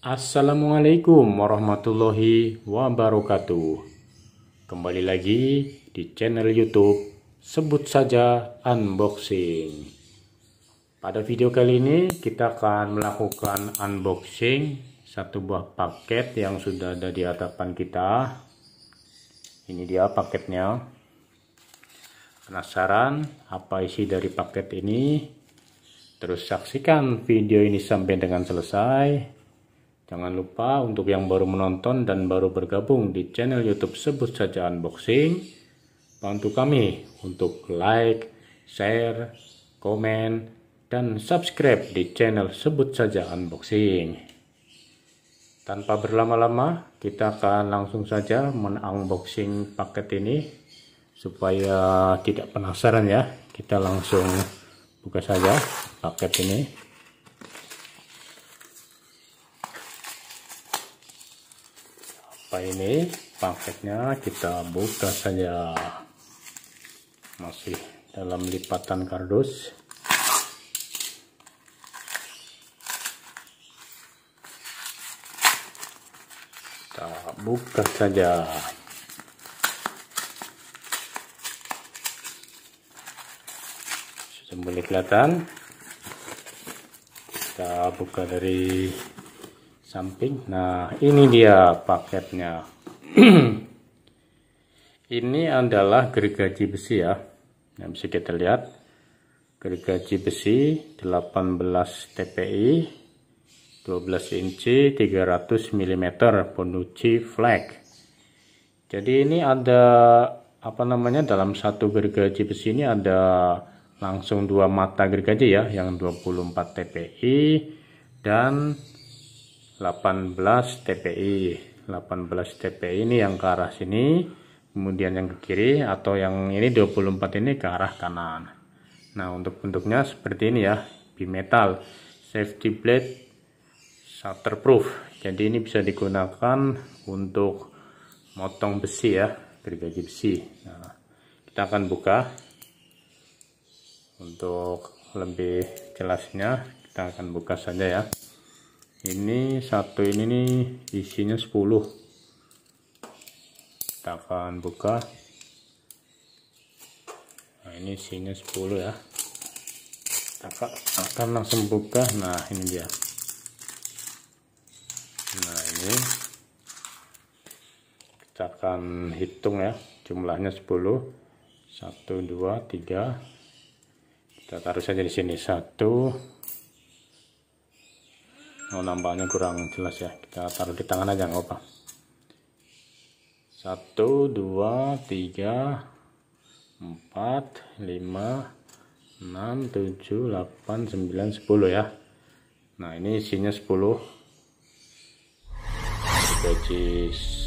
Assalamualaikum warahmatullahi wabarakatuh. Kembali lagi di channel YouTube sebut saja unboxing. Pada video kali ini kita akan melakukan unboxing satu buah paket yang sudah ada di hadapan kita. Ini dia paketnya. Penasaran apa isi dari paket ini? Terus saksikan video ini sampai dengan selesai Jangan lupa untuk yang baru menonton dan baru bergabung di channel YouTube sebut saja unboxing, bantu kami untuk like, share, komen, dan subscribe di channel sebut saja unboxing. Tanpa berlama-lama, kita akan langsung saja men-unboxing paket ini supaya tidak penasaran ya. Kita langsung buka saja paket ini. apa ini paketnya kita buka saja masih dalam lipatan kardus kita buka saja sudah mulai kelihatan kita buka dari samping nah ini dia paketnya ini adalah gergaji besi ya yang bisa kita lihat gergaji besi 18 TPI 12 inci 300 mm penuci flag jadi ini ada apa namanya dalam satu gergaji besi ini ada langsung dua mata gergaji ya yang 24 TPI dan 18 TPI 18 TPI ini yang ke arah sini kemudian yang ke kiri atau yang ini 24 ini ke arah kanan nah untuk bentuknya seperti ini ya bimetal safety blade shutterproof jadi ini bisa digunakan untuk motong besi ya gergaji besi nah, kita akan buka untuk lebih jelasnya kita akan buka saja ya ini satu ini nih isinya 10 kita akan buka nah ini isinya 10 ya kita akan langsung buka nah ini dia nah ini kita akan hitung ya jumlahnya 10 1 2 3 kita taruh saja di sini 1 oh, nampaknya kurang jelas ya kita taruh di tangan aja nggak apa satu dua tiga empat lima enam tujuh delapan sembilan sepuluh ya nah ini isinya sepuluh gaji